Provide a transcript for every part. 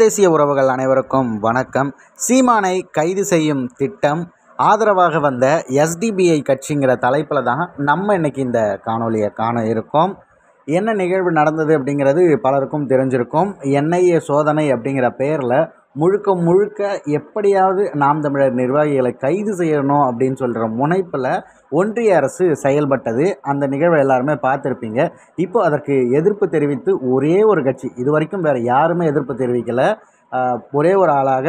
தேசிய உறவுகள் அனைவருக்கும் வணக்கம் சீமானை கைது செய்யும் திட்டம் ஆதரவாக வந்த எஸ்டிபிஐ கட்சிங்கிற தலைப்பில் தான் நம்ம இன்றைக்கி இந்த காணொலியை காண இருக்கோம் என்ன நிகழ்வு நடந்தது அப்படிங்கிறது பலருக்கும் தெரிஞ்சிருக்கும் என்ஐஏ சோதனை அப்படிங்கிற பேரில் முழுக்க முழுக்க எப்படியாவது நாம் தமிழர் நிர்வாகிகளை கைது செய்யணும் அப்படின்னு சொல்கிற முனைப்பில் ஒன்றிய அரசு செயல்பட்டது அந்த நிகழ்வை எல்லாருமே பார்த்துருப்பீங்க இப்போ அதற்கு எதிர்ப்பு தெரிவித்து ஒரே ஒரு கட்சி இது வரைக்கும் வேறு யாருமே எதிர்ப்பு தெரிவிக்கலை ஒரே ஒரு ஆளாக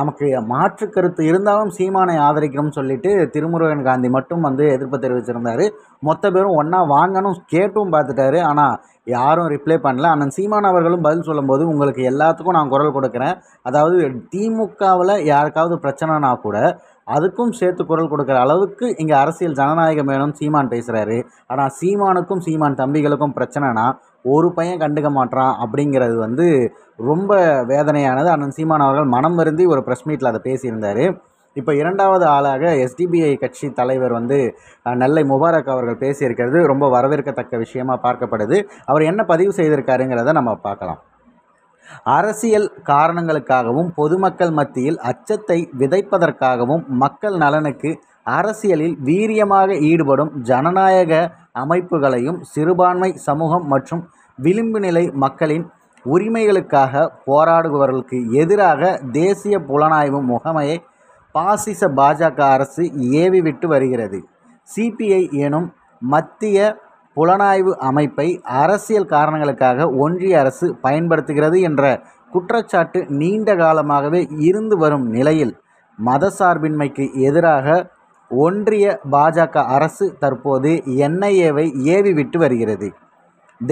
நமக்கு மாற்று கருத்து இருந்தாலும் சீமானை ஆதரிக்கணும்னு சொல்லிட்டு திருமுருகன் காந்தி மட்டும் வந்து எதிர்ப்பு தெரிவிச்சிருந்தார் மொத்த பேரும் ஒன்றா வாங்கணும் கேட்டும் பார்த்துட்டாரு ஆனால் யாரும் ரிப்ளை பண்ணல அண்ணன் சீமான் அவர்களும் பதில் சொல்லும்போது உங்களுக்கு எல்லாத்துக்கும் நான் குரல் கொடுக்குறேன் அதாவது திமுகவில் யாருக்காவது பிரச்சனைனா கூட அதுக்கும் சேர்த்து குரல் கொடுக்குற அளவுக்கு இங்கே அரசியல் ஜனநாயகம் வேணும்னு சீமான் பேசுகிறாரு ஆனால் சீமானுக்கும் சீமான் தம்பிகளுக்கும் பிரச்சனைனா ஒரு பையன் கண்டுக்க மாட்றான் அப்படிங்கிறது வந்து ரொம்ப வேதனையானது அண்ணன் சீமான் அவர்கள் மனம் வருந்தி ஒரு ப்ரெஸ் மீட்டில் அதை பேசியிருந்தார் இப்போ இரண்டாவது ஆளாக எஸ்டிபிஐ கட்சி தலைவர் வந்து நெல்லை முபாரக் அவர்கள் பேசியிருக்கிறது ரொம்ப வரவேற்கத்தக்க விஷயமாக பார்க்கப்படுது அவர் என்ன பதிவு செய்திருக்காருங்கிறத நம்ம பார்க்கலாம் அரசியல் காரணங்களுக்காகவும் பொதுமக்கள் மத்தியில் அச்சத்தை விதைப்பதற்காகவும் மக்கள் நலனுக்கு அரசியலில் வீரியமாக ஈடுபடும் ஜனநாயக அமைப்புகளையும் சிறுபான்மை சமூகம் மற்றும் விளிம்பு நிலை மக்களின் உரிமைகளுக்காக போராடுபவர்களுக்கு எதிராக தேசிய புலனாய்வு முகமையை பாசிச பாஜக அரசு ஏவிவிட்டு வருகிறது சிபிஐ எனும் மத்திய புலனாய்வு அமைப்பை அரசியல் காரணங்களுக்காக ஒன்றிய அரசு பயன்படுத்துகிறது என்ற குற்றச்சாட்டு நீண்ட காலமாகவே இருந்து வரும் நிலையில் மதசார்பின்மைக்கு எதிராக ஒன்றிய பாஜக அரசு தற்போது என்ஐஏவை ஏவி விட்டு வருகிறது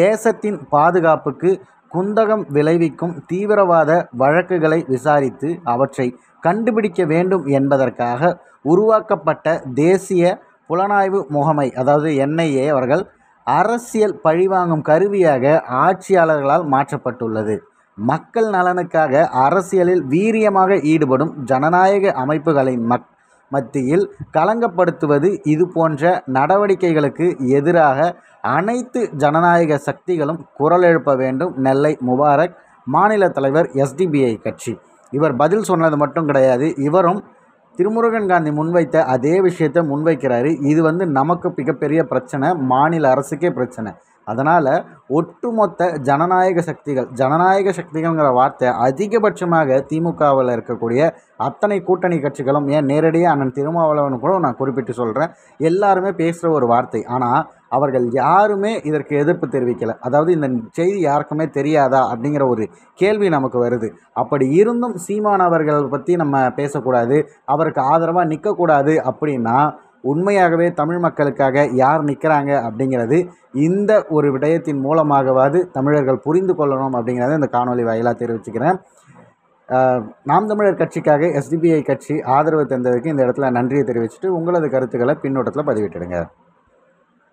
தேசத்தின் பாதுகாப்புக்கு குந்தகம் விளைவிக்கும் தீவிரவாத வழக்குகளை விசாரித்து அவற்றை கண்டுபிடிக்க வேண்டும் என்பதற்காக உருவாக்கப்பட்ட தேசிய புலனாய்வு முகமை அதாவது என்ஐஏ அவர்கள் அரசியல் பழிவாங்கும் கருவியாக ஆட்சியாளர்களால் மாற்றப்பட்டுள்ளது மக்கள் நலனுக்காக அரசியலில் வீரியமாக ஈடுபடும் ஜனநாயக அமைப்புகளை மக் மத்தியில் களங்கப்படுத்துவது இது போன்ற நடவடிக்கைகளுக்கு எதிராக அனைத்து ஜனநாயக சக்திகளும் குரல் எழுப்ப வேண்டும் நெல்லை முபாரக் மாநில தலைவர் எஸ்டிபிஐ கட்சி இவர் பதில் சொன்னது மட்டும் கிடையாது இவரும் திருமுருகன் காந்தி முன்வைத்த அதே விஷயத்தை முன்வைக்கிறாரு இது வந்து நமக்கு மிகப்பெரிய பிரச்சனை மாநில அரசுக்கே பிரச்சனை அதனால் ஒட்டுமொத்த ஜனநாயக சக்திகள் ஜனநாயக சக்திகள்ங்கிற வார்த்தை அதிகபட்சமாக திமுகவில் இருக்கக்கூடிய அத்தனை கூட்டணி கட்சிகளும் ஏன் நேரடியாக அண்ணன் திருமாவளவன் கூட நான் குறிப்பிட்டு சொல்கிறேன் எல்லாருமே பேசுகிற ஒரு வார்த்தை ஆனால் அவர்கள் யாருமே இதற்கு எதிர்ப்பு தெரிவிக்கலை அதாவது இந்த செய்தி யாருக்குமே தெரியாதா அப்படிங்கிற ஒரு கேள்வி நமக்கு வருது அப்படி இருந்தும் சீமான் அவர்கள் பற்றி நம்ம பேசக்கூடாது அவருக்கு ஆதரவாக நிற்கக்கூடாது அப்படின்னா உண்மையாகவே தமிழ் மக்களுக்காக யார் நிற்கிறாங்க அப்படிங்கிறது இந்த ஒரு விடயத்தின் மூலமாகவாது தமிழர்கள் புரிந்து கொள்ளணும் அப்படிங்கிறத இந்த காணொலி வாயிலாக தெரிவிச்சுக்கிறேன் நாம் தமிழர் கட்சிக்காக எஸ்டிபிஐ கட்சி ஆதரவு தந்ததுக்கு இந்த இடத்துல நன்றியை தெரிவிச்சுட்டு உங்களது கருத்துக்களை பின்னோட்டத்தில் பதிவிட்டுடுங்க